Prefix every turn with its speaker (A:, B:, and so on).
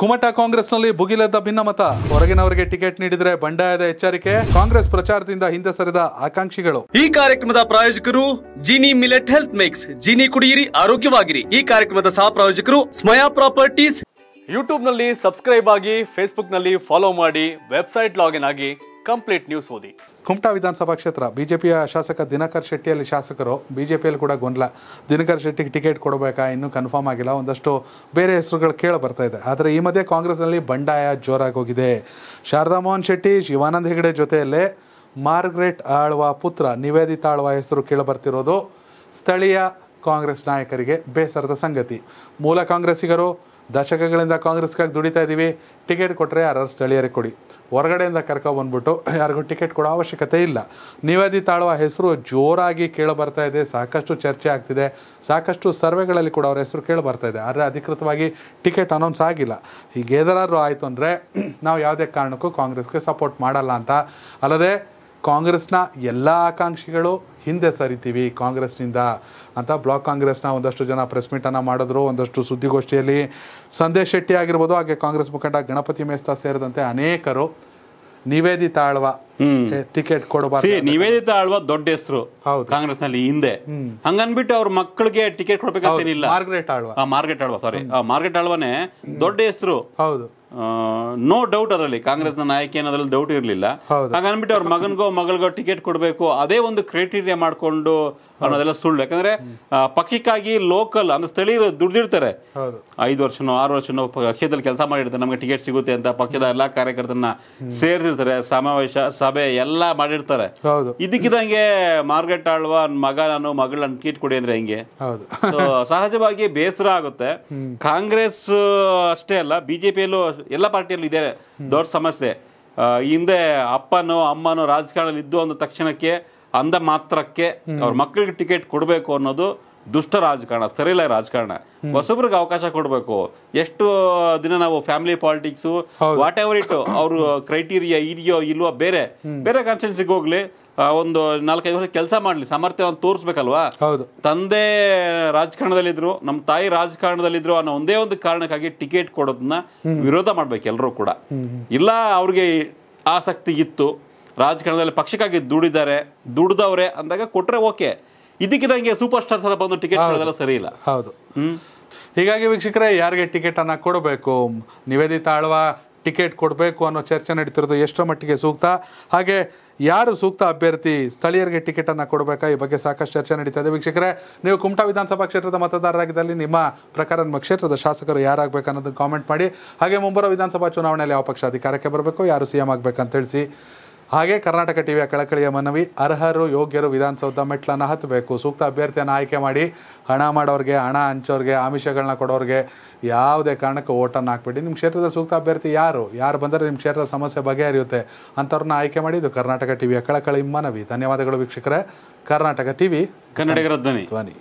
A: ಕುಮಟಾ ಕಾಂಗ್ರೆಸ್ನಲ್ಲಿ ಭುಗಿಲೆದ್ದ ಭಿನ್ನಮತ ಹೊರಗಿನವರಿಗೆ ಟಿಕೆಟ್ ನೀಡಿದರೆ ಬಂಡಾಯದ ಎಚ್ಚರಿಕೆ ಕಾಂಗ್ರೆಸ್ ಪ್ರಚಾರದಿಂದ ಹಿಂದೆ ಸರಿದ ಆಕಾಂಕ್ಷಿಗಳು ಈ ಕಾರ್ಯಕ್ರಮದ ಪ್ರಾಯೋಜಕರು Gini millet health mix Gini ಕುಡಿಯಿರಿ ಆರೋಗ್ಯವಾಗಿರಿ ಈ ಕಾರ್ಯಕ್ರಮದ ಸಹ ಪ್ರಾಯೋಜಕರು ಸ್ಮಯಾ ಪ್ರಾಪರ್ಟೀಸ್ ನಲ್ಲಿ ಸಬ್ಸ್ಕ್ರೈಬ್ ಆಗಿ ನಲ್ಲಿ ಫಾಲೋ ಮಾಡಿ ವೆಬ್ಸೈಟ್ ಲಾಗಿನ್ ಆಗಿ ಕಂಪ್ಲೀಟ್ ನ್ಯೂಸ್ ಓದಿ ಕುಮಟಾ ವಿಧಾನಸಭಾ ಕ್ಷೇತ್ರ ಬಿಜೆಪಿಯ ಶಾಸಕ ದಿನಕರ್ ಶೆಟ್ಟಿಯಲ್ಲಿ ಶಾಸಕರು ಬಿಜೆಪಿಯಲ್ಲಿ ಕೂಡ ಗೊಂದಲ ದಿನಕರ್ ಶೆಟ್ಟಿಗೆ ಟಿಕೆಟ್ ಕೊಡಬೇಕಾ ಇನ್ನೂ ಕನ್ಫರ್ಮ್ ಆಗಿಲ್ಲ ಒಂದಷ್ಟು ಬೇರೆ ಹೆಸರುಗಳು ಕೇಳ ಬರ್ತಾ ಇದೆ ಆದರೆ ಈ ಮಧ್ಯೆ ಕಾಂಗ್ರೆಸ್ನಲ್ಲಿ ಬಂಡಾಯ ಜೋರಾಗೋಗಿದೆ ಶಾರದಾ ಮೋಹನ್ ಶೆಟ್ಟಿ ಶಿವಾನಂದ ಹೆಗಡೆ ಜೊತೆಯಲ್ಲೇ ಮಾರ್ಗ್ರೆಟ್ ಆಳ್ವ ಪುತ್ರ ನಿವೇದಿತಾಳುವ ಆಳ್ವ ಹೆಸರು ಬರ್ತಿರೋದು ಸ್ಥಳೀಯ ಕಾಂಗ್ರೆಸ್ ನಾಯಕರಿಗೆ ಬೇಸರದ ಸಂಗತಿ ಮೂಲ ಕಾಂಗ್ರೆಸ್ಸಿಗರು ದಶಕಗಳಿಂದ ಕಾಂಗ್ರೆಸ್ಗಾಗಿ ದುಡಿತಾ ಇದ್ದೀವಿ ಟಿಕೆಟ್ ಕೊಟ್ಟರೆ ಯಾರು ಸ್ಥಳೀಯರಿಗೆ ಕೊಡಿ ಹೊರಗಡೆಯಿಂದ ಕರ್ಕೊಬಂದ್ಬಿಟ್ಟು ಯಾರಿಗೂ ಟಿಕೆಟ್ ಕೊಡೋ ಅವಶ್ಯಕತೆ ಇಲ್ಲ ನಿವೇದಿತಾಳುವ ಹೆಸರು ಜೋರಾಗಿ ಕೇಳಿ ಬರ್ತಾ ಇದೆ ಸಾಕಷ್ಟು ಚರ್ಚೆ ಆಗ್ತಿದೆ ಸಾಕಷ್ಟು ಸರ್ವೆಗಳಲ್ಲಿ ಕೂಡ ಅವರ ಹೆಸರು ಕೇಳಿ ಬರ್ತಾ ಇದೆ ಆದರೆ ಅಧಿಕೃತವಾಗಿ ಟಿಕೆಟ್ ಅನೌನ್ಸ್ ಆಗಿಲ್ಲ ಹೀಗೇದಾರು ಆಯಿತು ಅಂದರೆ ನಾವು ಯಾವುದೇ ಕಾರಣಕ್ಕೂ ಕಾಂಗ್ರೆಸ್ಗೆ ಸಪೋರ್ಟ್ ಮಾಡಲ್ಲ ಅಂತ ಅಲ್ಲದೆ ಕಾಂಗ್ರೆಸ್ನ ಎಲ್ಲ ಆಕಾಂಕ್ಷಿಗಳು ಹಿಂದೆ ಸರಿತೀವಿ ಕಾಂಗ್ರೆಸ್ನಿಂದ ಅಂತ ಬ್ಲಾಕ್ ಕಾಂಗ್ರೆಸ್ನ ಒಂದಷ್ಟು ಜನ ಪ್ರೆಸ್ ಅನ್ನ ಮಾಡಿದ್ರು ಒಂದಷ್ಟು ಸುದ್ದಿಗೋಷ್ಠಿಯಲ್ಲಿ ಸಂದೇಶ್ ಶೆಟ್ಟಿ ಆಗಿರ್ಬೋದು ಹಾಗೆ ಕಾಂಗ್ರೆಸ್ ಮುಖಂಡ ಗಣಪತಿ ಮೇಸ್ತಾ ಸೇರಿದಂತೆ ಅನೇಕರು ನಿವೇದಿತಾ ಆಳ್ವ ಟಿಕೆಟ್ ಕೊಡಬಾರ್ದು
B: ನಿವೇದಿತ ಆಳ್ವ ದೊಡ್ಡ ಹೆಸರು ಕಾಂಗ್ರೆಸ್ ನಲ್ಲಿ ಹಿಂದೆ ಹಂಗನ್ಬಿಟ್ಟು ಅವ್ರ ಮಕ್ಕಳಿಗೆ ಟಿಕೆಟ್ ಕೊಡ್ಬೇಕಂತ Margaret Alva Margaret Alva sorry Margaret ಆಳ್ವನೇ ದೊಡ್ಡ ಹೆಸರು ಹೌದು ನೋ ಡೌಟ್ ಅದರಲ್ಲಿ ಕಾಂಗ್ರೆಸ್ನ ನಾಯಕಿ ಅನ್ನೋದ್ರಲ್ಲಿ ಡೌಟ್ ಇರಲಿಲ್ಲ ಹಾಗನ್ಬಿಟ್ಟು ಅವ್ರ ಮಗನ್ಗೋ ಮಗಳಿಗೋ ಟಿಕೆಟ್ ಕೊಡಬೇಕು ಅದೇ ಒಂದು ಕ್ರೈಟೀರಿಯಾ ಮಾಡಿಕೊಂಡು ಅನ್ನೋದೆಲ್ಲ ಸುಳ್ಳು ಯಾಕಂದ್ರೆ ಪಕ್ಷಕ್ಕಾಗಿ ಲೋಕಲ್ ಅಂದ್ರೆ ಸ್ಥಳೀಯರು ದುಡ್ದಿರ್ತಾರೆ ಐದು ವರ್ಷನೋ ಆರು ವರ್ಷನೋ ಪಕ್ಷದಲ್ಲಿ ಕೆಲಸ ಮಾಡಿರ್ತಾರೆ ನಮಗೆ ಟಿಕೆಟ್ ಸಿಗುತ್ತೆ ಅಂತ ಪಕ್ಷದ ಎಲ್ಲಾ ಕಾರ್ಯಕರ್ತರನ್ನ ಸೇರಿಸಿರ್ತಾರೆ ಸಮಾವೇಶ ಸಭೆ ಎಲ್ಲಾ ಮಾಡಿರ್ತಾರೆ ಇದಕ್ಕಿದಂಗೆ ಮಾರ್ಗೆಟ್ ಆಳ್ವ ಮಗ ನಾನು ಮಗಳ ಟಿಕೆಟ್ ಕೊಡಿ ಅಂದ್ರೆ ಹಿಂಗೆ ಸಹಜವಾಗಿ ಬೇಸರ ಆಗುತ್ತೆ ಕಾಂಗ್ರೆಸ್ ಅಷ್ಟೇ ಅಲ್ಲ ಬಿಜೆಪಿಯಲ್ಲೂ ಎಲ್ಲ ಪಾರ್ಟಿಯಲ್ಲೂ ಇದೆ ದೊಡ್ಡ ಸಮಸ್ಯೆ ಹಿಂದೆ ಅಪ್ಪನೋ ಅಮ್ಮನೋ ರಾಜಕಾರಣದಲ್ಲಿ ಇದ್ದು ಅಂದ ತಕ್ಷಣಕ್ಕೆ ಅಂದ ಮಾತ್ರಕ್ಕೆ ಅವ್ರ ಮಕ್ಕಳಿಗೆ ಟಿಕೆಟ್ ಕೊಡಬೇಕು ಅನ್ನೋದು ದುಷ್ಟ ರಾಜಕಾರಣ ಇಲ್ಲ ರಾಜಕಾರಣ ಹೊಸಬ್ರಿಗೆ ಅವಕಾಶ ಕೊಡಬೇಕು ಎಷ್ಟು ದಿನ ನಾವು family politics whatever it ಅವರು ಕ್ರೈಟೀರಿಯಾ ಇದೆಯೋ ಇಲ್ವೋ ಬೇರೆ ಬೇರೆ ಕಾನ್ಸ್ಟಿಟ್ಯೂನ್ಸಿಗೆ ಹೋಗ್ಲಿ ಒಂದು ನಾಲ್ಕೈದು ವರ್ಷ ಕೆಲಸ ಮಾಡಲಿ ಸಾಮರ್ಥ್ಯವನ್ನು ತೋರಿಸ್ಬೇಕಲ್ವಾ ತಂದೆ ರಾಜಕಾರಣದಲ್ಲಿದ್ರು ನಮ್ಮ ತಾಯಿ ರಾಜಕಾರಣದಲ್ಲಿದ್ರು ಅನ್ನೋ ಒಂದೇ ಒಂದು ಕಾರಣಕ್ಕಾಗಿ ಟಿಕೆಟ್ ಕೊಡೋದನ್ನ ವಿರೋಧ ಮಾಡ್ಬೇಕು ಎಲ್ಲರೂ ಕೂಡ ಇಲ್ಲ ಅವ್ರಿಗೆ ಆಸಕ್ತಿ ಇತ್ತು ರಾಜಕಾರಣದಲ್ಲಿ ಪಕ್ಷಕ್ಕಾಗಿ ದುಡಿದ್ದಾರೆ ದುಡ್ದವ್ರೆ ಅಂದಾಗ ಕೊಟ್ರೆ ಓಕೆ ಇದಕ್ಕಿದಂಗೆ ಸೂಪರ್ ಸ್ಟಾರ್ ಎಲ್ಲ ಬಂದು
A: ಟಿಕೆಟ್ ಕೊಡೋದೆಲ್ಲ ಸರಿ ಇಲ್ಲ ಹೌದು ಹೀಗಾಗಿ ವೀಕ್ಷಕರೇ ಯಾರಿಗೆ ಟಿಕೆಟ್ ಅನ್ನ ಕೊಡಬೇಕು ನಿವೇದಿತ ಆಳ್ವ ಟಿಕೆಟ್ ಕೊಡಬೇಕು ಅನ್ನೋ ಚರ್ಚೆ ನಡೀತಿರೋದು ಎಷ್ಟೋ ಮಟ್ಟಿಗೆ ಸೂಕ್ತ ಹಾಗೆ ಯಾರು ಸೂಕ್ತ ಅಭ್ಯರ್ಥಿ ಸ್ಥಳೀಯರಿಗೆ ಟಿಕೆಟನ್ನು ಕೊಡಬೇಕಾ ಈ ಬಗ್ಗೆ ಸಾಕಷ್ಟು ಚರ್ಚೆ ನಡೀತಾ ಇದೆ ವೀಕ್ಷಕರೇ ನೀವು ಕುಮಟಾ ವಿಧಾನಸಭಾ ಕ್ಷೇತ್ರದ ಮತದಾರರಾಗಿದ್ದಲ್ಲಿ ನಿಮ್ಮ ಪ್ರಕಾರ ನಿಮ್ಮ ಕ್ಷೇತ್ರದ ಶಾಸಕರು ಯಾರಾಗಬೇಕು ಅನ್ನೋದನ್ನು ಕಾಮೆಂಟ್ ಮಾಡಿ ಹಾಗೆ ಮುಂಬರುವ ವಿಧಾನಸಭಾ ಚುನಾವಣೆಯಲ್ಲಿ ಯಾವ ಪಕ್ಷ ಅಧಿಕಾರಕ್ಕೆ ಬರಬೇಕು ಯಾರು ಸಿ ಎಂ ಅಂತ ತಿಳಿಸಿ ಹಾಗೆ ಕರ್ನಾಟಕ ಟಿವಿಯ ಕಳಕಳಿಯ ಮನವಿ ಅರ್ಹರು ಯೋಗ್ಯರು ವಿಧಾನಸೌಧ ಮೆಟ್ಲನ್ನು ಹತ್ತಬೇಕು ಸೂಕ್ತ ಅಭ್ಯರ್ಥಿಯನ್ನು ಆಯ್ಕೆ ಮಾಡಿ ಹಣ ಮಾಡೋರಿಗೆ ಹಣ ಹಂಚೋರಿಗೆ ಆಮಿಷಗಳನ್ನ ಕೊಡೋರಿಗೆ ಯಾವುದೇ ಕಾರಣಕ್ಕೂ ಓಟನ್ನು ಹಾಕ್ಬಿಡಿ ನಿಮ್ಮ ಕ್ಷೇತ್ರದ ಸೂಕ್ತ ಅಭ್ಯರ್ಥಿ ಯಾರು ಯಾರು ಬಂದರೆ ನಿಮ್ಮ ಕ್ಷೇತ್ರದ ಸಮಸ್ಯೆ ಬಗೆಹರಿಯುತ್ತೆ ಅಂಥವ್ರನ್ನ ಆಯ್ಕೆ ಇದು ಕರ್ನಾಟಕ ಟಿವಿಯ ಕಳಕಳಿ ಮನವಿ ಧನ್ಯವಾದಗಳು ವೀಕ್ಷಕರೇ ಕರ್ನಾಟಕ ಟಿವಿ ಕನ್ನಡಿಗರ
B: ಧ್ವನಿ ಧ್ವನಿ